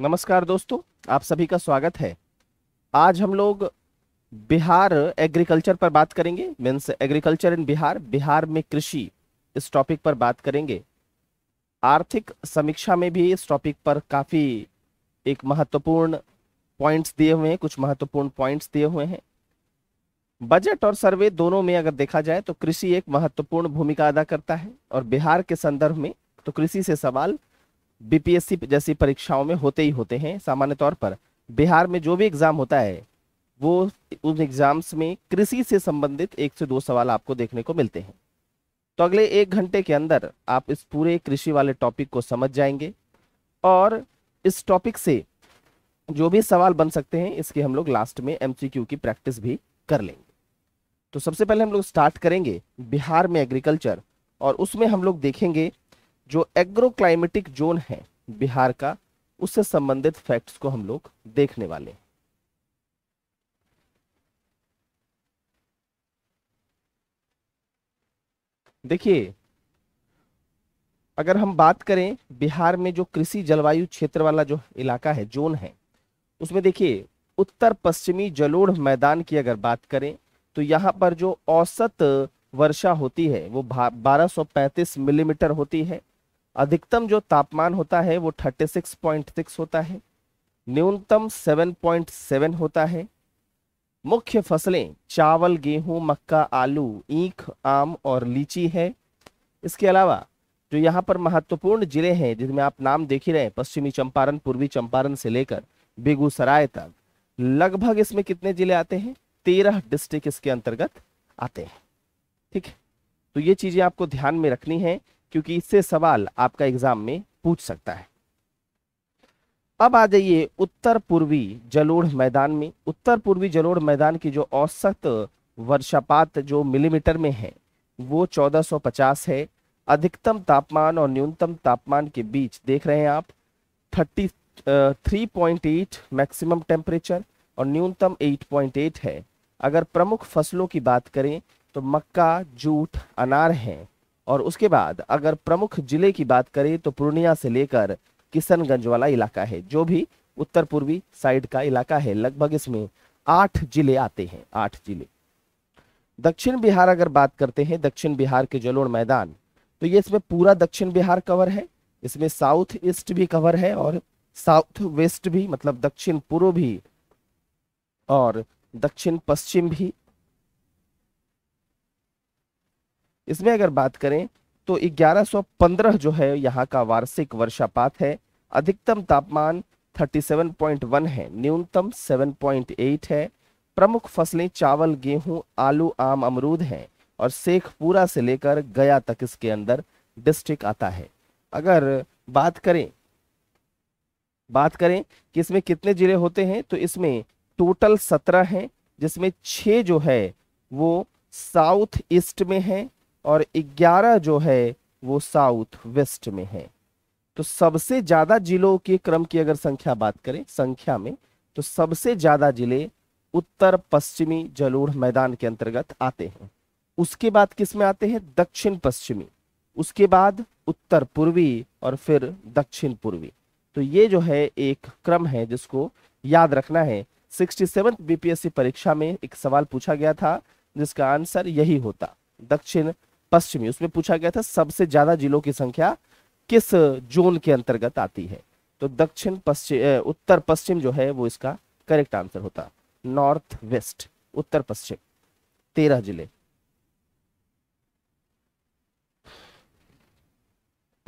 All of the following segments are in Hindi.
नमस्कार दोस्तों आप सभी का स्वागत है आज हम लोग बिहार एग्रीकल्चर पर बात करेंगे means agriculture in Bihar Bihar में कृषि इस टॉपिक पर बात करेंगे आर्थिक समीक्षा में भी इस टॉपिक पर काफ़ी एक महत्वपूर्ण पॉइंट्स दिए हुए हैं कुछ महत्वपूर्ण पॉइंट्स दिए हुए हैं बजट और सर्वे दोनों में अगर देखा जाए तो कृषि एक महत्वपूर्ण भूमिका अदा करता है और बिहार के संदर्भ में तो कृषि से सवाल बीपीएससी जैसी परीक्षाओं में होते ही होते हैं सामान्य तौर पर बिहार में जो भी एग्ज़ाम होता है वो उन एग्ज़ाम्स में कृषि से संबंधित एक से दो सवाल आपको देखने को मिलते हैं तो अगले एक घंटे के अंदर आप इस पूरे कृषि वाले टॉपिक को समझ जाएंगे और इस टॉपिक से जो भी सवाल बन सकते हैं इसके हम लोग लास्ट में एम की प्रैक्टिस भी कर लेंगे तो सबसे पहले हम लोग स्टार्ट करेंगे बिहार में एग्रीकल्चर और उसमें हम लोग देखेंगे जो एग्रो क्लाइमेटिक जोन है बिहार का उससे संबंधित फैक्ट्स को हम लोग देखने वाले देखिए अगर हम बात करें बिहार में जो कृषि जलवायु क्षेत्र वाला जो इलाका है जोन है उसमें देखिए उत्तर पश्चिमी जलोढ़ मैदान की अगर बात करें तो यहां पर जो औसत वर्षा होती है वो 1235 मिलीमीटर होती है अधिकतम जो तापमान होता है वो 36.6 होता है न्यूनतम 7.7 होता है मुख्य फसलें चावल गेहूं मक्का आलू ईख आम और लीची है इसके अलावा जो यहाँ पर महत्वपूर्ण जिले हैं जिसमें आप नाम देख ही रहे हैं पश्चिमी चंपारण पूर्वी चंपारण से लेकर बेगूसराय तक लगभग इसमें कितने जिले आते हैं तेरह डिस्ट्रिक्ट इसके अंतर्गत आते हैं ठीक है तो ये चीजें आपको ध्यान में रखनी है क्योंकि इससे सवाल आपका एग्जाम में पूछ सकता है अब आ जाइए उत्तर पूर्वी जलोढ़ मैदान में उत्तर पूर्वी जलोढ़ मैदान की जो औसत वर्षापात जो मिलीमीटर में है वो 1450 है अधिकतम तापमान और न्यूनतम तापमान के बीच देख रहे हैं आप 33.8 मैक्सिमम टेम्परेचर और न्यूनतम 8.8 है अगर प्रमुख फसलों की बात करें तो मक्का जूट अनार हैं और उसके बाद अगर प्रमुख जिले की बात करें तो पूर्णिया से लेकर किशनगंज वाला इलाका है जो भी उत्तर पूर्वी साइड का इलाका है लगभग इसमें आठ जिले आते हैं आठ जिले दक्षिण बिहार अगर बात करते हैं दक्षिण बिहार के जलोड़ मैदान तो ये इसमें पूरा दक्षिण बिहार कवर है इसमें साउथ ईस्ट भी कवर है और साउथ वेस्ट भी मतलब दक्षिण पूर्व भी और दक्षिण पश्चिम भी इसमें अगर बात करें तो 1115 जो है यहाँ का वार्षिक वर्षापात है अधिकतम तापमान 37.1 है न्यूनतम 7.8 है प्रमुख फसलें चावल गेहूं आलू आम अमरूद हैं और शेखपुरा से लेकर गया तक इसके अंदर डिस्ट्रिक्ट आता है अगर बात करें बात करें कि इसमें कितने जिले होते हैं तो इसमें टोटल सत्रह हैं जिसमें छः जो है वो साउथ ईस्ट में हैं और 11 जो है वो साउथ वेस्ट में है तो सबसे ज़्यादा जिलों के क्रम की अगर संख्या बात करें संख्या में तो सबसे ज़्यादा जिले उत्तर पश्चिमी जलोढ़ मैदान के अंतर्गत आते हैं उसके बाद किस में आते हैं दक्षिण पश्चिमी उसके बाद उत्तर पूर्वी और फिर दक्षिण पूर्वी तो ये जो है एक क्रम है जिसको याद रखना है सिक्सटी सेवन बीपीएससी परीक्षा में एक सवाल पूछा गया था जिसका आंसर यही होता दक्षिण पश्चिमी उसमें पूछा गया था सबसे ज्यादा जिलों की संख्या किस जोन के अंतर्गत आती है तो दक्षिण पश्चिम उत्तर पश्चिम जो है वो इसका करेक्ट आंसर होता नॉर्थ वेस्ट उत्तर पश्चिम तेरह जिले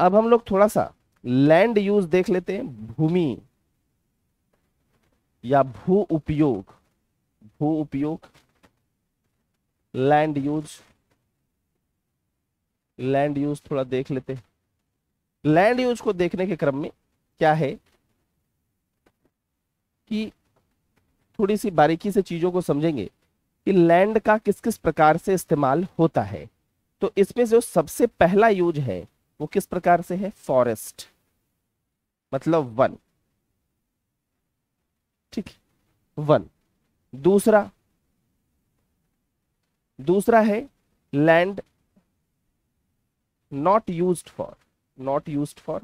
अब हम लोग थोड़ा सा लैंड यूज देख लेते हैं भूमि या भू उपयोग भू उपयोग लैंड यूज लैंड यूज थोड़ा देख लेते हैं लैंड यूज को देखने के क्रम में क्या है कि थोड़ी सी बारीकी से चीजों को समझेंगे कि लैंड का किस किस प्रकार से इस्तेमाल होता है तो इसमें जो सबसे पहला यूज है वो किस प्रकार से है फॉरेस्ट मतलब वन ठीक वन दूसरा दूसरा है land not used for not used for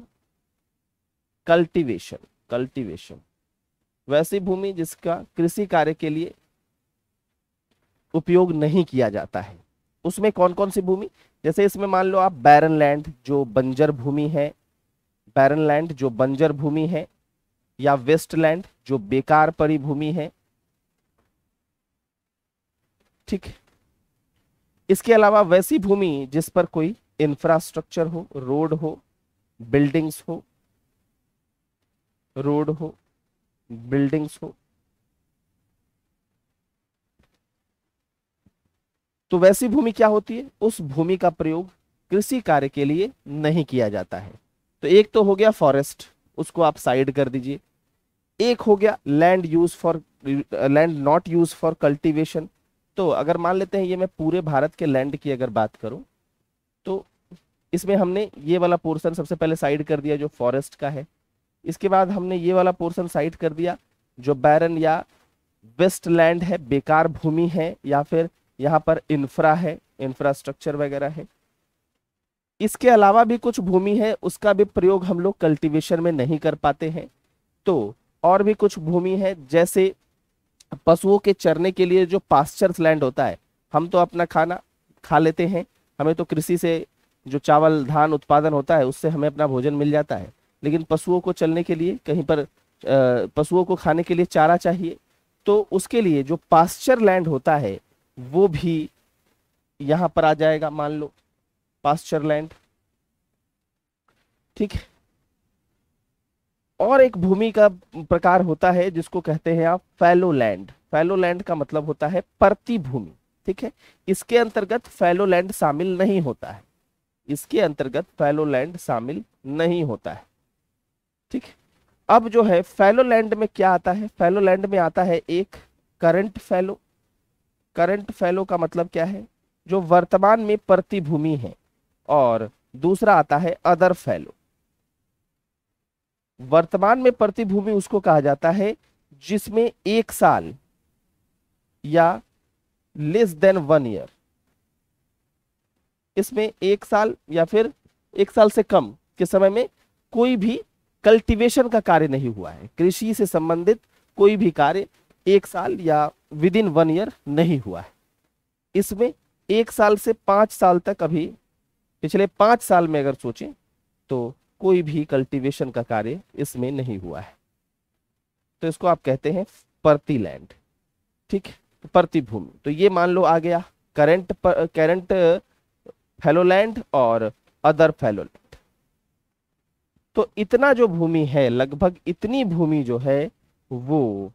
cultivation cultivation वैसी भूमि जिसका कृषि कार्य के लिए उपयोग नहीं किया जाता है उसमें कौन कौन सी भूमि जैसे इसमें मान लो आप बैरन लैंड जो बंजर भूमि है बैरन लैंड जो बंजर भूमि है या वेस्ट लैंड जो बेकार परी भूमि है ठीक इसके अलावा वैसी भूमि जिस पर कोई इंफ्रास्ट्रक्चर हो रोड हो बिल्डिंग्स हो रोड हो बिल्डिंग्स हो तो वैसी भूमि क्या होती है उस भूमि का प्रयोग कृषि कार्य के लिए नहीं किया जाता है तो एक तो हो गया फॉरेस्ट उसको आप साइड कर दीजिए एक हो गया land use for land not use for cultivation तो अगर मान लेते हैं ये मैं पूरे भारत के लैंड की अगर बात करूं तो इसमें हमने ये वाला पोर्सन सबसे पहले साइड कर दिया जो फॉरेस्ट का है इसके बाद हमने ये वाला पोर्सन साइड कर दिया जो बैरन या वेस्ट लैंड है बेकार भूमि है या फिर यहाँ पर इंफ्रा है इंफ्रास्ट्रक्चर वगैरह है इसके अलावा भी कुछ भूमि है उसका भी प्रयोग हम लोग कल्टिवेशन में नहीं कर पाते हैं तो और भी कुछ भूमि है जैसे पशुओं के चरने के लिए जो पास्चर्स लैंड होता है हम तो अपना खाना खा लेते हैं हमें तो कृषि से जो चावल धान उत्पादन होता है उससे हमें अपना भोजन मिल जाता है लेकिन पशुओं को चलने के लिए कहीं पर पशुओं को खाने के लिए चारा चाहिए तो उसके लिए जो पास्चर लैंड होता है वो भी यहाँ पर आ जाएगा मान लो पास्चर लैंड ठीक है और एक भूमि का प्रकार होता है जिसको कहते हैं आप फैलो लैंड फैलो लैंड का मतलब होता है परती भूमि ठीक है इसके अंतर्गत फैलोलैंड शामिल नहीं होता है इसके अंतर्गत फैलोलैंड शामिल नहीं होता है ठीक अब जो है फैलोलैंड में क्या आता है फैलोलैंड में आता है एक करंट फैलो करंट फैलो का मतलब क्या है जो वर्तमान में प्रतिभूमि है और दूसरा आता है अदर फैलो वर्तमान में प्रतिभूमि उसको कहा जाता है जिसमें एक साल या लेस देन वन ईयर इसमें एक साल या फिर एक साल से कम के समय में कोई भी कल्टीवेशन का कार्य नहीं हुआ है कृषि से संबंधित कोई भी कार्य एक साल या विद इन वन ईयर नहीं हुआ है इसमें एक साल से पांच साल तक अभी पिछले पांच साल में अगर सोचें तो कोई भी कल्टीवेशन का कार्य इसमें नहीं हुआ है तो इसको आप कहते हैं परती लैंड ठीक है प्रतिभूमि तो ये मान लो आ गया करंट करंट फेलोलैंड और अदर फेलोलैंड तो इतना जो भूमि है लगभग इतनी भूमि जो है वो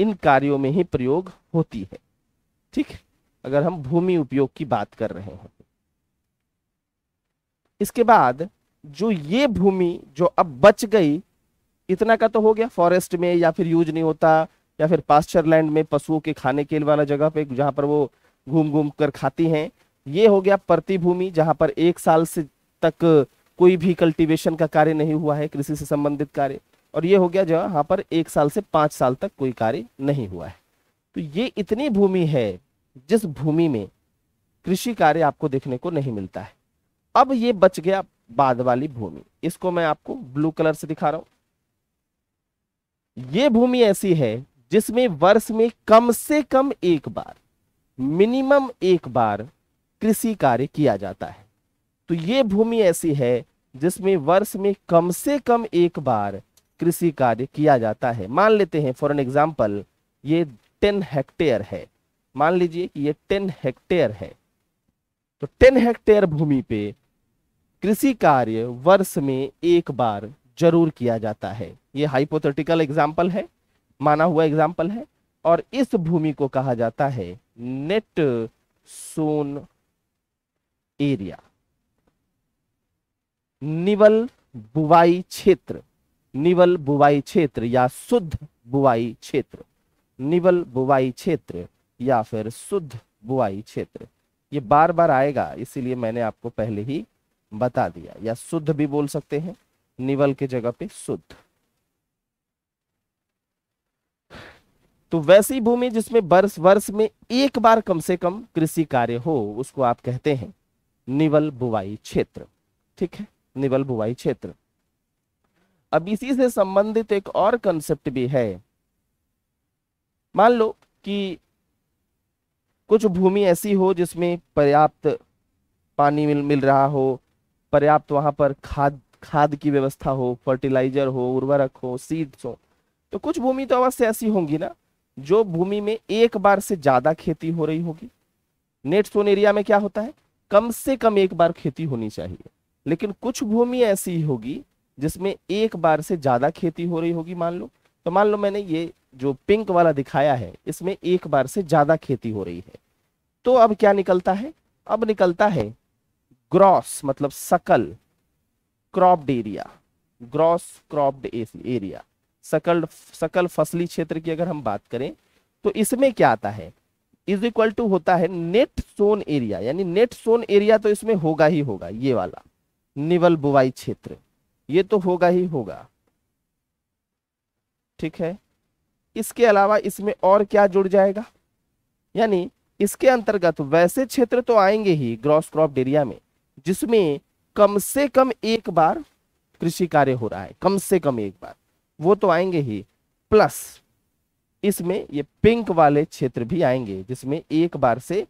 इन कार्यों में ही प्रयोग होती है ठीक अगर हम भूमि उपयोग की बात कर रहे हैं इसके बाद जो ये भूमि जो अब बच गई इतना का तो हो गया फॉरेस्ट में या फिर यूज नहीं होता या फिर पास्चर लैंड में पशुओं के खाने के वाला जगह पे जहाँ पर वो घूम घूम कर खाती हैं ये हो गया प्रतिभूमि जहाँ पर एक साल से तक कोई भी कल्टीवेशन का कार्य नहीं हुआ है कृषि से संबंधित कार्य और ये हो गया जहाँ हाँ पर एक साल से पाँच साल तक कोई कार्य नहीं हुआ है तो ये इतनी भूमि है जिस भूमि में कृषि कार्य आपको देखने को नहीं मिलता है अब ये बच गया बाद वाली भूमि इसको मैं आपको ब्लू कलर से दिखा रहा हूं ये भूमि ऐसी है जिसमें वर्ष में कम से कम एक बार मिनिमम एक बार कृषि कार्य किया जाता है तो ये भूमि ऐसी है जिसमें वर्ष में कम से कम एक बार कृषि कार्य किया जाता है मान लेते हैं फॉर एन एग्जाम्पल ये टेन हेक्टेयर है मान लीजिए कि ये टेन हेक्टेयर है तो टेन हेक्टेयर भूमि पे कृषि कार्य वर्ष में एक बार जरूर किया जाता है ये हाइपोथेटिकल एग्जाम्पल है माना हुआ एग्जाम्पल है और इस भूमि को कहा जाता है नेट सोन एरिया निवल बुवाई क्षेत्र निवल बुवाई क्षेत्र या शुद्ध बुवाई क्षेत्र निवल बुवाई क्षेत्र या फिर शुद्ध बुवाई क्षेत्र ये बार बार आएगा इसीलिए मैंने आपको पहले ही बता दिया या शुद्ध भी बोल सकते हैं निवल के जगह पे शुद्ध तो वैसी भूमि जिसमें वर्ष वर्ष में एक बार कम से कम कृषि कार्य हो उसको आप कहते हैं निवल बुवाई क्षेत्र ठीक है निवल बुवाई क्षेत्र अब इसी से संबंधित एक और कंसेप्ट भी है मान लो कि कुछ भूमि ऐसी हो जिसमें पर्याप्त पानी मिल मिल रहा हो पर्याप्त वहां पर खाद खाद की व्यवस्था हो फर्टिलाइजर हो उर्वरक हो सीड्स हो तो कुछ भूमि तो अवश्य ऐसी होंगी ना जो भूमि में एक बार से ज्यादा खेती हो रही होगी नेट सोन एरिया में क्या होता है कम से कम एक बार खेती होनी चाहिए लेकिन कुछ भूमि ऐसी होगी जिसमें एक बार से ज्यादा खेती हो रही होगी मान लो तो मान लो मैंने ये जो पिंक वाला दिखाया है इसमें एक बार से ज्यादा खेती हो रही है तो अब क्या निकलता है अब निकलता है ग्रॉस मतलब सकल cropped area gross cropped area सकल सकल फसली क्षेत्र की अगर हम बात करें तो इसमें क्या आता है इज इक्वल टू होता है नेट सोन एरिया यानी नेट सोन एरिया तो इसमें होगा ही होगा ये वाला निवल बुवाई क्षेत्र ये तो होगा ही होगा ठीक है इसके अलावा इसमें और क्या जुड़ जाएगा यानी इसके अंतर्गत वैसे क्षेत्र तो आएंगे ही ग्रॉस क्रॉप एरिया में जिसमें कम से कम एक बार कृषि कार्य हो रहा है कम से कम एक बार वो तो आएंगे ही प्लस इसमें ये पिंक वाले क्षेत्र भी आएंगे जिसमें एक बार से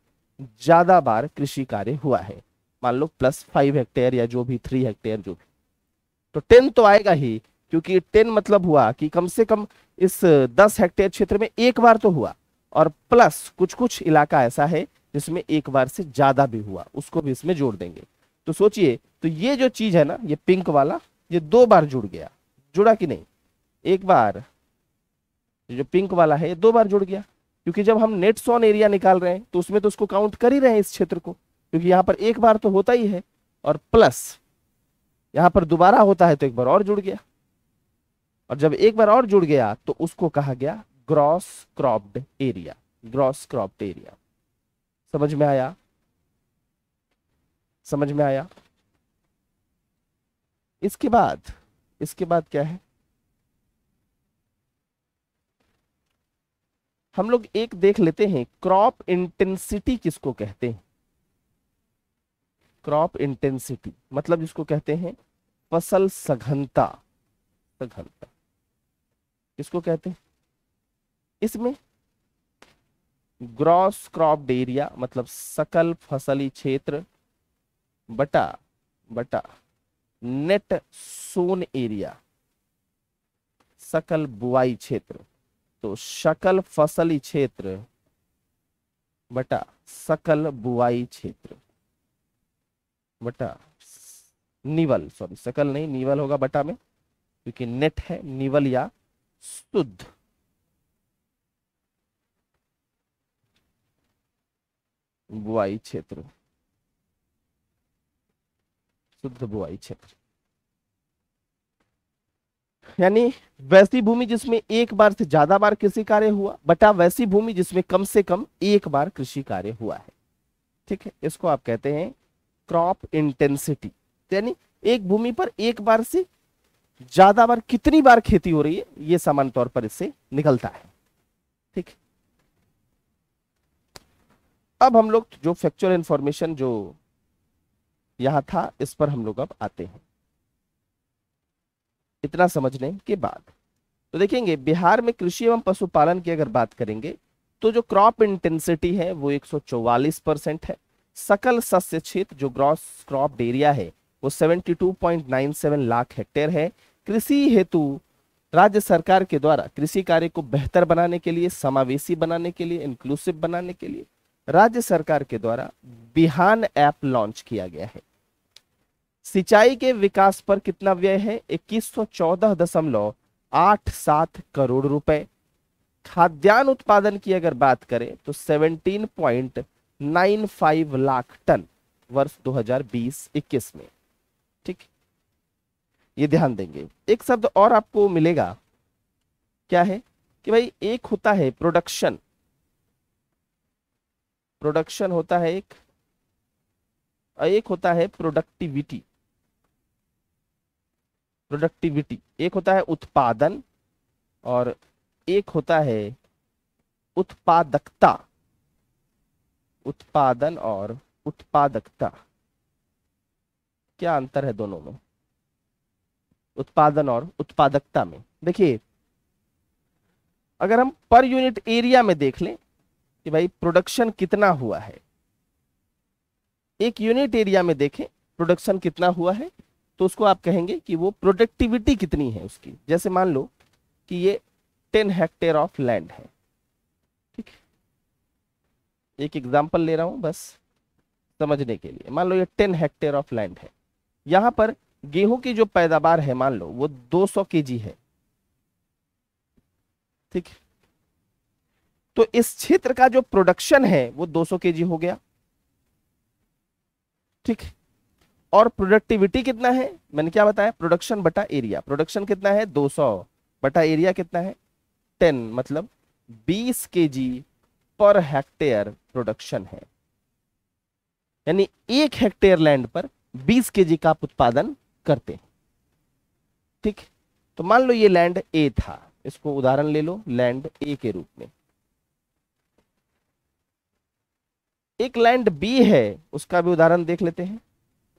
ज्यादा बार कृषि कार्य हुआ है मान लो प्लस फाइव हेक्टेयर या जो भी थ्री हेक्टेयर जो भी तो टेन तो आएगा ही क्योंकि टेन मतलब हुआ कि कम से कम इस दस हेक्टेयर क्षेत्र में एक बार तो हुआ और प्लस कुछ कुछ इलाका ऐसा है जिसमें एक बार से ज्यादा भी हुआ उसको भी इसमें जोड़ देंगे तो सोचिए तो ये जो चीज है ना ये पिंक वाला ये दो बार जुड़ गया जुड़ा कि नहीं एक बार जो पिंक वाला है दो बार जुड़ गया क्योंकि जब हम नेट सोन एरिया निकाल रहे हैं तो उसमें तो उसको काउंट कर ही रहे हैं इस क्षेत्र को क्योंकि यहां पर एक बार तो होता ही है और प्लस यहां पर दोबारा होता है तो एक बार और जुड़ गया और जब एक बार और जुड़ गया तो उसको कहा गया gross cropped area gross cropped area समझ में आया समझ में आया इसके बाद इसके बाद क्या है हम लोग एक देख लेते हैं क्रॉप इंटेंसिटी किसको कहते हैं क्रॉप इंटेंसिटी मतलब जिसको कहते हैं फसल सघनता सघनता किसको कहते हैं इसमें ग्रॉस क्रॉप एरिया मतलब सकल फसली क्षेत्र बटा बटा नेट सोन एरिया सकल बुआई क्षेत्र तो शकल फसली क्षेत्र बटा सकल बुआई क्षेत्र बटा निवल सॉरी सकल नहीं निवल होगा बटा में क्योंकि नेट है निवल या शुद्ध बुआई क्षेत्र शुद्ध बुआई क्षेत्र यानी वैसी भूमि जिसमें एक बार से ज्यादा बार कृषि कार्य हुआ बटा वैसी भूमि जिसमें कम से कम एक बार कृषि कार्य हुआ है ठीक है इसको आप कहते हैं क्रॉप इंटेंसिटी तो यानी एक भूमि पर एक बार से ज्यादा बार कितनी बार खेती हो रही है यह सामान्य तौर पर इससे निकलता है ठीक है अब हम लोग जो फैक्चुअल इंफॉर्मेशन जो यहां था इस पर हम लोग अब आते हैं इतना समझने के बाद तो देखेंगे बिहार में कृषि एवं पशुपालन की अगर बात करेंगे तो जो क्रॉप इंटेंसिटी है वो 144 परसेंट है सकल सस्य क्षेत्र जो ग्रॉस क्रॉप एरिया है वो 72.97 लाख हेक्टेयर है कृषि हेतु राज्य सरकार के द्वारा कृषि कार्य को बेहतर बनाने के लिए समावेशी बनाने के लिए इंक्लूसिव बनाने के लिए राज्य सरकार के द्वारा बिहान ऐप लॉन्च किया गया है सिंचाई के विकास पर कितना व्यय है इक्कीस सौ चौदह दशमलव आठ सात करोड़ रुपए खाद्यान्न उत्पादन की अगर बात करें तो 17.95 लाख टन वर्ष 2020-21 में ठीक ये ध्यान देंगे एक शब्द और आपको मिलेगा क्या है कि भाई एक होता है प्रोडक्शन प्रोडक्शन होता है एक एक होता है प्रोडक्टिविटी प्रोडक्टिविटी एक होता है उत्पादन और एक होता है उत्पादकता उत्पादन और उत्पादकता क्या अंतर है दोनों में उत्पादन और उत्पादकता में देखिए अगर हम पर यूनिट एरिया में देख लें कि भाई प्रोडक्शन कितना हुआ है एक यूनिट एरिया में देखें प्रोडक्शन कितना हुआ है तो उसको आप कहेंगे कि वो प्रोडक्टिविटी कितनी है उसकी जैसे मान लो कि ये टेन हेक्टेयर ऑफ लैंड है ठीक एक एग्जाम्पल ले रहा हूं बस समझने के लिए मान लो ये टेन हेक्टेयर ऑफ लैंड है यहां पर गेहूं की जो पैदावार है मान लो वो दो सौ है ठीक तो इस क्षेत्र का जो प्रोडक्शन है वो 200 सौ हो गया ठीक है और प्रोडक्टिविटी कितना है मैंने क्या बताया प्रोडक्शन बटा एरिया प्रोडक्शन कितना है 200 बटा एरिया कितना है 10 मतलब 20 के पर हेक्टेयर प्रोडक्शन है यानी एक हेक्टेयर लैंड पर 20 के का उत्पादन करते हैं ठीक तो मान लो ये लैंड ए था इसको उदाहरण ले लो लैंड ए के रूप में एक लैंड बी है उसका भी उदाहरण देख लेते हैं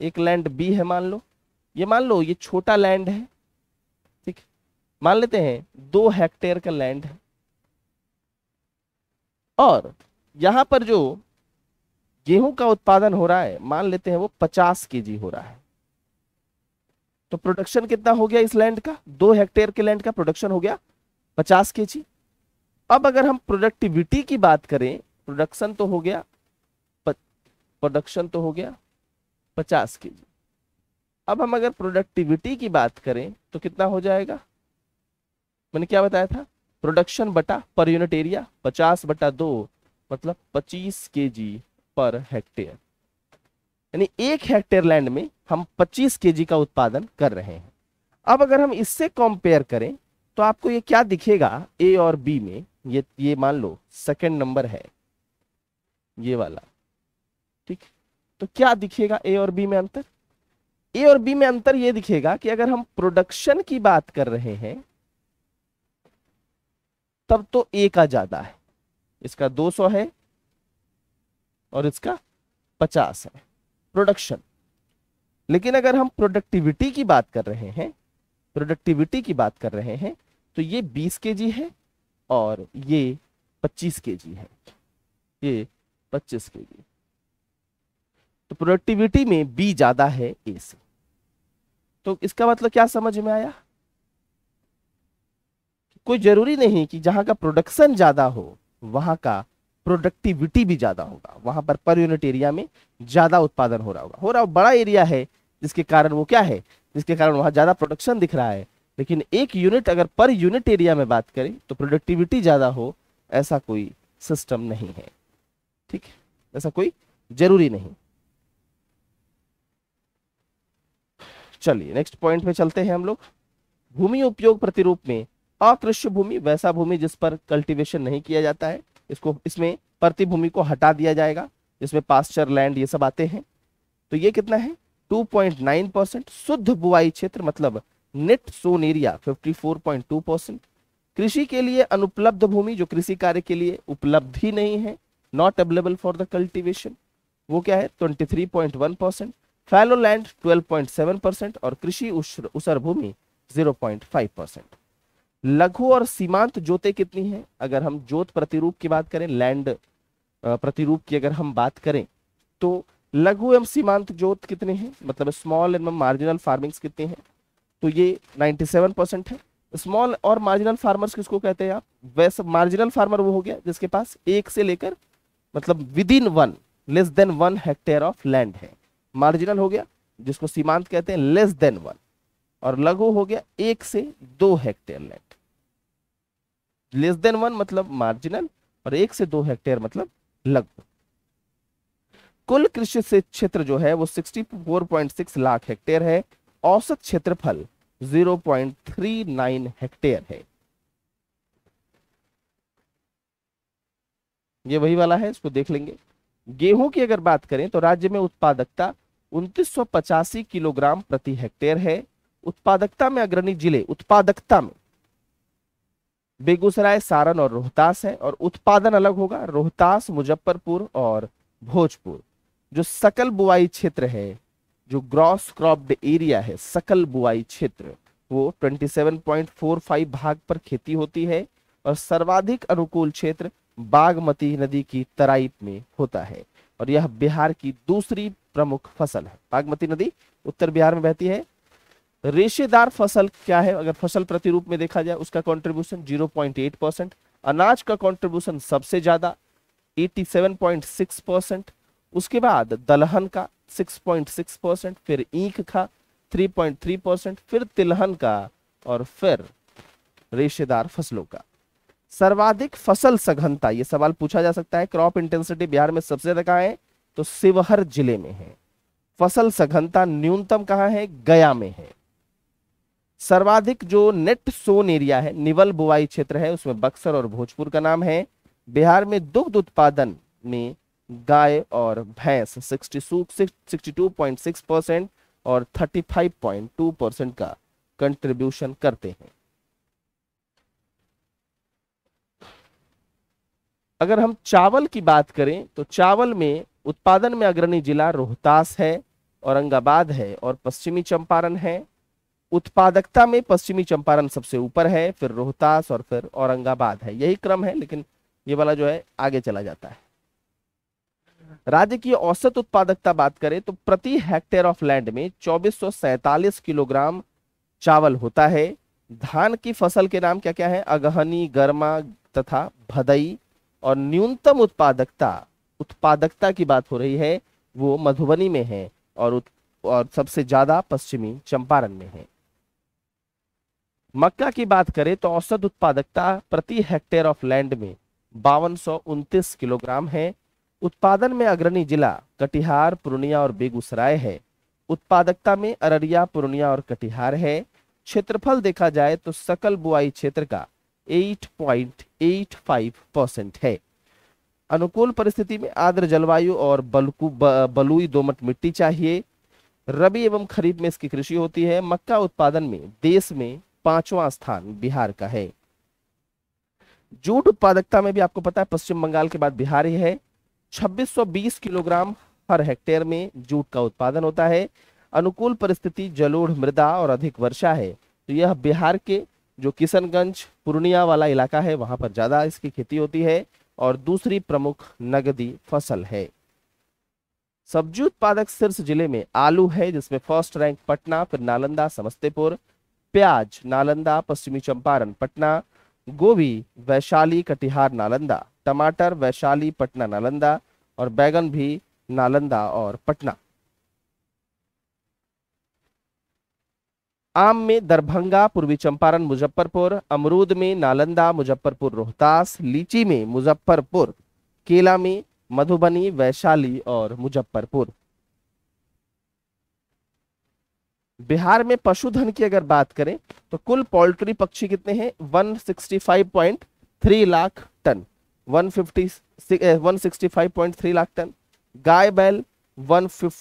एक लैंड बी है मान लो ये मान लो ये छोटा लैंड है ठीक मान लेते हैं दो हेक्टेयर का लैंड है और यहां पर जो गेहूं का उत्पादन हो रहा है मान लेते हैं वो पचास के हो रहा है तो प्रोडक्शन कितना हो गया इस लैंड का दो हेक्टेयर के लैंड का प्रोडक्शन हो गया पचास के अब अगर हम प्रोडक्टिविटी की बात करें प्रोडक्शन तो हो गया प्रोडक्शन तो हो गया पचास के जी अब हम अगर प्रोडक्टिविटी की बात करें तो कितना हो जाएगा मैंने क्या बताया था प्रोडक्शन बटा पर यूनिट एरिया पचास बटा दो मतलब पच्चीस के जी पर हेक्टेयर यानी एक हेक्टेयर लैंड में हम पच्चीस के जी का उत्पादन कर रहे हैं अब अगर हम इससे कंपेयर करें तो आपको ये क्या दिखेगा ए और बी में ये ये मान लो सेकेंड नंबर है ये वाला ठीक तो क्या दिखेगा ए और बी में अंतर ए और बी में अंतर यह दिखेगा कि अगर हम प्रोडक्शन की बात कर रहे हैं तब तो ए का ज्यादा है इसका 200 है और इसका 50 है प्रोडक्शन लेकिन अगर हम प्रोडक्टिविटी की बात कर रहे हैं प्रोडक्टिविटी की बात कर रहे हैं तो ये 20 के है और ये 25 के है ये 25 के जी तो प्रोडक्टिविटी में बी ज्यादा है ए से तो इसका मतलब क्या समझ में आया कोई जरूरी नहीं कि जहां का प्रोडक्शन ज्यादा हो वहां का प्रोडक्टिविटी भी ज्यादा होगा वहां पर पर यूनिट एरिया में ज्यादा उत्पादन हो रहा होगा हो रहा बड़ा एरिया है जिसके कारण वो क्या है जिसके कारण वहां ज्यादा प्रोडक्शन दिख रहा है लेकिन एक यूनिट अगर पर यूनिट एरिया में बात करें तो प्रोडक्टिविटी ज्यादा हो ऐसा कोई सिस्टम नहीं है ठीक है ऐसा कोई जरूरी नहीं चलिए नेक्स्ट पॉइंट पे चलते हैं हम लोग भूमि उपयोग प्रतिरूप में अकृष्य भूमि वैसा भूमि जिस पर कल्टीवेशन नहीं किया जाता है इसको इसमें प्रतिभूमि को हटा दिया जाएगा जिसमें पास्चर लैंड ये सब आते हैं तो ये कितना है 2.9 परसेंट शुद्ध बुआई क्षेत्र मतलब नेट सोन एरिया 54.2 परसेंट कृषि के लिए अनुपलब्ध भूमि जो कृषि कार्य के लिए उपलब्ध ही नहीं है not available for the cultivation वो क्या है twenty percent fallow land seven percent और कृषि उसर भूमि फाइव परसेंट लघु और सीमांत जोते कितनी है अगर हम जोत प्रतिरूप की बात करें लैंड प्रतिरूप की अगर हम बात करें तो लघु एवं सीमांत जोत कितने हैं मतलब स्मॉल एवं मार्जिनल फार्मिंग्स कितने हैं तो ये 97 परसेंट है स्मॉल और मार्जिनल फार्मर्स किसको कहते हैं आप वैसे मार्जिनल फार्मर वो हो गया जिसके पास एक से लेकर मतलब within one less than one hectare of land है मार्जिनल हो गया जिसको सीमांत कहते हैं लेस देन वन और लघु हो गया एक से दो hectare land less than one मतलब मार्जिनल और एक से दो हेक्टेयर मतलब लघु कुल कृषि से क्षेत्र जो है वो 64.6 लाख हेक्टेयर है औसत क्षेत्रफल 0.39 हेक्टेयर है ये वही वाला है इसको देख लेंगे गेहूं की अगर बात करें तो राज्य में उत्पादकता उनतीस किलोग्राम प्रति हेक्टेयर है उत्पादकता में अग्रणी जिले उत्पादकता में बेगूसराय सारण और रोहतास है और उत्पादन अलग होगा रोहतास मुजफ्फरपुर और भोजपुर जो सकल बुआई क्षेत्र है जो ग्रॉस क्रॉप्ड एरिया है सकल बुआई क्षेत्र वो 27.45 भाग पर खेती होती है और सर्वाधिक अनुकूल क्षेत्र बागमती नदी की तराई में होता है और यह बिहार की दूसरी प्रमुख फसल है बागमती नदी उत्तर बिहार में बहती है रेशेदार फसल क्या है अगर फसल प्रतिरूप में देखा जाए उसका कंट्रीब्यूशन 0.8 परसेंट अनाज का कंट्रीब्यूशन सबसे ज्यादा 87.6 परसेंट उसके बाद दलहन का 6.6 परसेंट फिर ईख का 3.3 परसेंट फिर तिलहन का और फिर रेशेदार फसलों का सर्वाधिक फसल सघनता ये सवाल पूछा जा सकता है क्रॉप इंटेंसिटी बिहार में सबसे ज्यादा कहा है तो शिवहर जिले में है फसल सघनता न्यूनतम कहा है गया में है सर्वाधिक जो नेट सोन एरिया है निवल बुवाई क्षेत्र है उसमें बक्सर और भोजपुर का नाम है बिहार में दुग्ध उत्पादन में गाय और भैंस सिक्सटी परसेंट और 35.2 परसेंट का कंट्रीब्यूशन करते हैं अगर हम चावल की बात करें तो चावल में उत्पादन में अग्रणी जिला रोहतास है औरंगाबाद है और पश्चिमी चंपारण है उत्पादकता में पश्चिमी चंपारण सबसे ऊपर है फिर रोहतास और फिर औरंगाबाद है यही क्रम है लेकिन ये वाला जो है आगे चला जाता है राज्य की औसत उत्पादकता बात करें तो प्रति हेक्टेयर ऑफ लैंड में चौबीस किलोग्राम चावल होता है धान की फसल के नाम क्या क्या है अगहनी गर्मा तथा भदई और न्यूनतम उत्पादकता उत्पादकता की बात हो रही है वो मधुबनी में है और और सबसे ज्यादा पश्चिमी चंपारण में है मक्का की बात करें तो औसत उत्पादकता प्रति हेक्टेयर ऑफ लैंड में बावन किलोग्राम है उत्पादन में अग्रणी जिला कटिहार पूर्णिया और बेगूसराय है उत्पादकता में अररिया पूर्णिया और कटिहार है क्षेत्रफल देखा जाए तो सकल बुआई क्षेत्र का 8.85 परसेंट है अनुकूल परिस्थिति में आर्द्र जलवायु और बलकू बलुई दोमट मिट्टी चाहिए रबी एवं खरीफ में इसकी कृषि होती है मक्का उत्पादन में देश में पांचवा स्थान बिहार का है जूट उत्पादकता में भी आपको पता है पश्चिम बंगाल के बाद बिहार ही है 2620 किलोग्राम हर हेक्टेयर में जूट का उत्पादन होता है अनुकूल परिस्थिति जलोढ़ मृदा और अधिक वर्षा है तो यह बिहार के जो किशनगंज पूर्णिया वाला इलाका है वहां पर ज़्यादा इसकी खेती होती है और दूसरी प्रमुख नगदी फसल है सब्जी उत्पादक शीर्ष जिले में आलू है जिसमें फर्स्ट रैंक पटना फिर नालंदा समस्तीपुर प्याज नालंदा पश्चिमी चंपारण पटना गोभी वैशाली कटिहार नालंदा टमाटर वैशाली पटना नालंदा और बैगन भी नालंदा और पटना आम में दरभंगा पूर्वी चंपारण मुजफ्फरपुर अमरूद में नालंदा मुजफ्फरपुर रोहतास लीची में मुजफ्फरपुर केला में मधुबनी वैशाली और मुजफ्फरपुर बिहार में पशुधन की अगर बात करें तो कुल पोल्ट्री पक्षी कितने हैं 165.3 लाख टन 150 165.3 लाख टन गाय बैल 150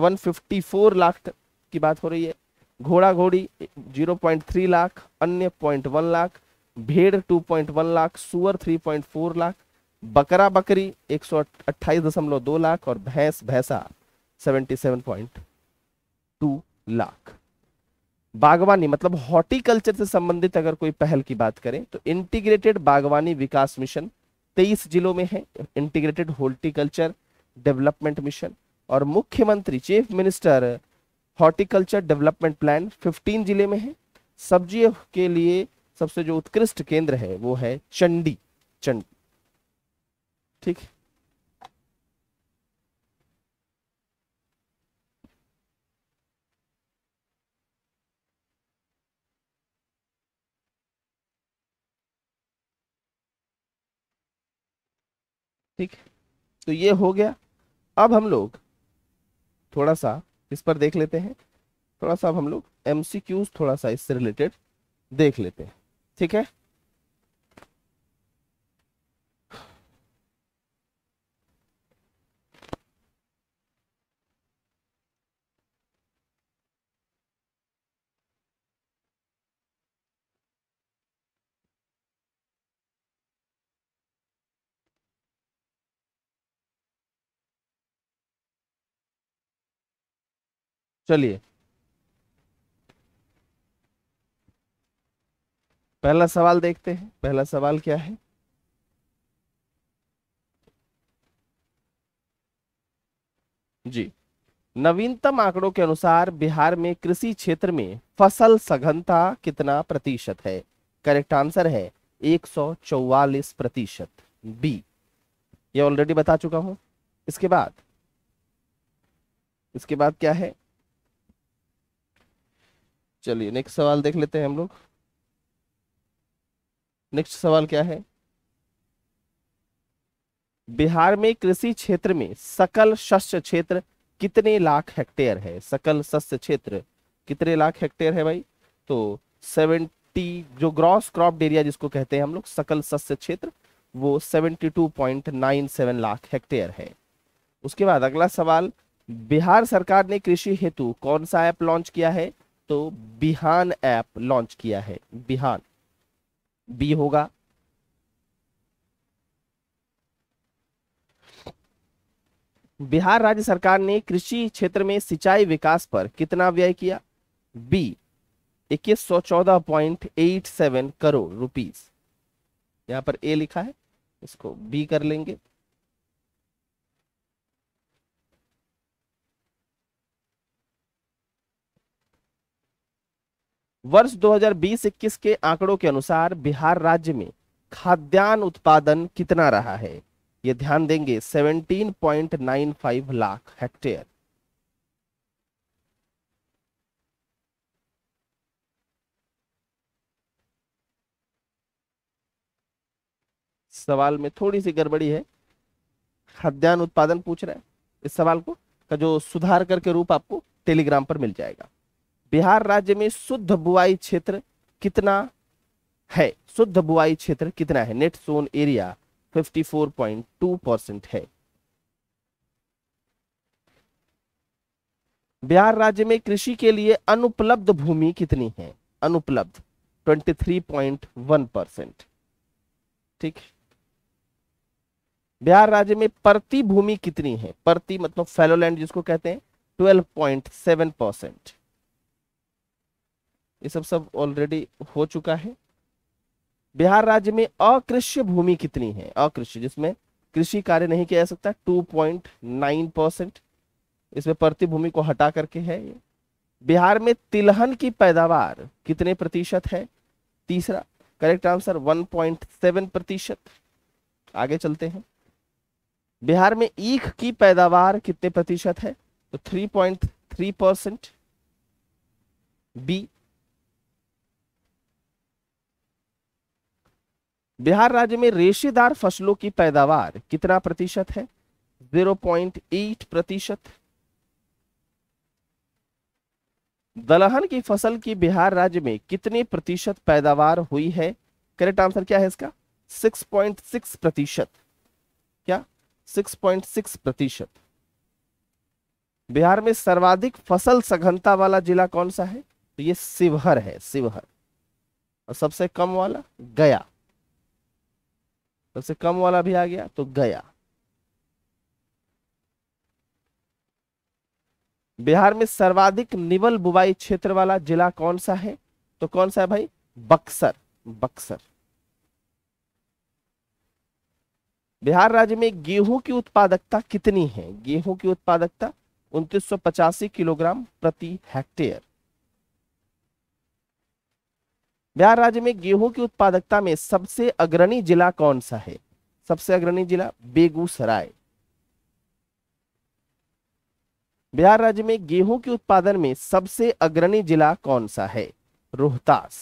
154 लाख टन की बात हो रही है घोड़ा घोड़ी 0.3 लाख अन्य 0.1 लाख भेड़ 2.1 लाख सुअर 3.4 लाख बकरा बकरी दो लाख और भैंस भैंसा 77.2 लाख बागवानी मतलब हॉर्टिकल्चर से संबंधित अगर कोई पहल की बात करें तो इंटीग्रेटेड बागवानी विकास मिशन तेईस जिलों में है इंटीग्रेटेड हॉर्टिकल्चर डेवलपमेंट मिशन और मुख्यमंत्री chief minister horticulture development plan 15 जिले में है सब्जियों के लिए सबसे जो उत्कृष्ट केंद्र है वो है चंडी चंडी ठीक ठीक तो ये हो गया अब हम लोग थोड़ा सा इस पर देख लेते हैं थोड़ा सा हम लोग एम थोड़ा सा इससे रिलेटेड देख लेते हैं ठीक है चलिए पहला सवाल देखते हैं पहला सवाल क्या है जी नवीनतम आंकड़ों के अनुसार बिहार में कृषि क्षेत्र में फसल सघनता कितना प्रतिशत है करेक्ट आंसर है एक प्रतिशत बी ये ऑलरेडी बता चुका हूं इसके बाद इसके बाद क्या है चलिए नेक्स्ट सवाल देख लेते हैं हम लोग नेक्स्ट सवाल क्या है बिहार में कृषि क्षेत्र में सकल शस्य क्षेत्र कितने लाख हेक्टेयर है सकल शस्य क्षेत्र कितने लाख हेक्टेयर है भाई तो सेवेंटी जो ग्रॉस क्रॉप एरिया जिसको कहते हैं हम लोग सकल शस्य क्षेत्र वो seventy two point nine seven lakh hectare है उसके बाद अगला सवाल बिहार सरकार ने कृषि हेतु कौन सा ऐप लॉन्च किया है तो बिहान ऐप लॉन्च किया है बिहान बी होगा बिहार राज्य सरकार ने कृषि क्षेत्र में सिंचाई विकास पर कितना व्यय किया बी इक्कीस सौ चौदह point eight seven crore rupees यहां पर ए लिखा है इसको बी कर लेंगे वर्ष 2020-21 के आंकड़ों के अनुसार बिहार राज्य में खाद्यान्न उत्पादन कितना रहा है ये ध्यान देंगे 17.95 लाख हेक्टेयर सवाल में थोड़ी सी गड़बड़ी है खाद्यान्न उत्पादन पूछ रहा है इस सवाल को का जो सुधार करके रूप आपको टेलीग्राम पर मिल जाएगा बिहार राज्य में शुद्ध बुआई क्षेत्र कितना है शुद्ध बुआई क्षेत्र कितना है नेट सोन एरिया 54.2 परसेंट है बिहार राज्य में कृषि के लिए अनुपलब्ध भूमि कितनी है अनुपलब्ध 23.1 परसेंट ठीक बिहार राज्य में प्रति भूमि कितनी है प्रति मतलब फेलोलैंड जिसको कहते हैं 12.7 परसेंट ये सब सब ऑलरेडी हो चुका है बिहार राज्य में अकृष्य भूमि कितनी है अकृष्य जिसमें कृषि कार्य नहीं किया जा सकता 2.9 परसेंट इसमें प्रति भूमि को हटा करके है ये बिहार में तिलहन की पैदावार कितने प्रतिशत है तीसरा करेक्ट आंसर 1.7 प्रतिशत आगे चलते हैं बिहार में ईख की पैदावार कितने प्रतिशत है तो 3.3 परसेंट बी बिहार राज्य में रेशेदार फसलों की पैदावार कितना प्रतिशत है 0.8 प्रतिशत दलहन की फसल की बिहार राज्य में कितने प्रतिशत पैदावार हुई है करेक्ट आंसर क्या है इसका 6.6 प्रतिशत क्या 6.6 प्रतिशत बिहार में सर्वाधिक फसल सघनता वाला जिला कौन सा है तो ये शिवहर है शिवहर और सबसे कम वाला गया सबसे कम वाला भी आ गया तो गया बिहार में सर्वाधिक निवल बुवाई क्षेत्र वाला जिला कौन सा है तो कौन सा है भाई बक्सर बक्सर बिहार राज्य में गेहूं की उत्पादकता कितनी है गेहूं की उत्पादकता उन्तीस किलोग्राम प्रति हेक्टेयर बिहार राज्य में गेहूं की उत्पादकता में सबसे अग्रणी जिला कौन सा है सबसे अग्रणी जिला बेगूसराय बिहार राज्य में गेहूं के उत्पादन में सबसे अग्रणी जिला कौन सा है रोहतास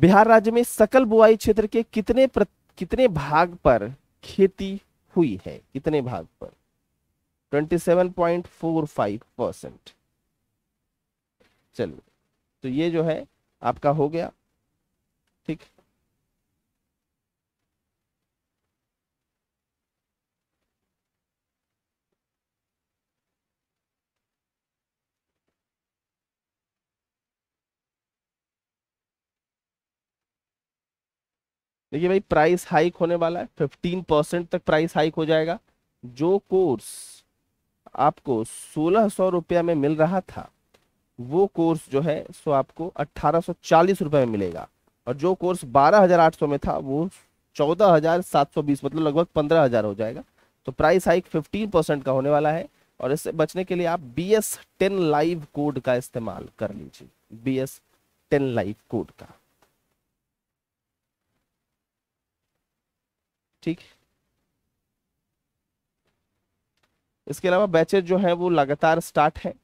बिहार राज्य में सकल बुआई क्षेत्र के कितने प्र... कितने भाग पर खेती हुई है कितने भाग पर 27.45 परसेंट चलिए तो ये जो है आपका हो गया ठीक देखिए भाई प्राइस हाइक होने वाला है फिफ्टीन परसेंट तक प्राइस हाइक हो जाएगा जो कोर्स आपको सोलह सौ रुपया में मिल रहा था वो कोर्स जो है सो आपको अट्ठारह रुपए चालीस में मिलेगा और जो कोर्स बारह हजार आठ सौ में था वो चौदह हजार सात सौ बीस मतलब लगभग पंद्रह हजार हो जाएगा तो प्राइस हाइक 15 परसेंट का होने वाला है और इससे बचने के लिए आप B S ten live code का इस्तेमाल कर लीजिए B S ten live code का ठीक इसके अलावा बैचेज जो है वो लगातार स्टार्ट है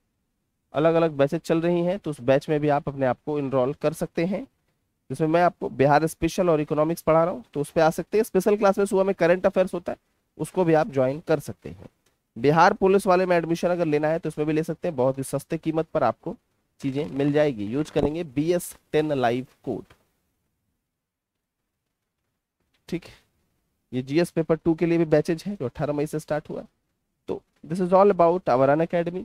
अलग अलग बैचेज चल रही हैं तो उस बैच में भी आप अपने आप को इनरोल कर सकते हैं जिसमें मैं आपको बिहार स्पेशल और इकोनॉमिक्स पढ़ा रहा हूँ तो उस पर आ सकते हैं स्पेशल क्लास में सुबह में करंट अफेयर्स होता है उसको भी आप ज्वाइन कर सकते हैं बिहार पुलिस वाले में एडमिशन अगर लेना है तो उसमें भी ले सकते हैं बहुत ही सस्ते कीमत पर आपको चीज़ें मिल जाएगी यूज करेंगे B S ten live code ठीक ये जीएस पेपर टू के लिए भी बैचेज है जो अठारह मई से स्टार्ट हुआ तो this is all about our on academy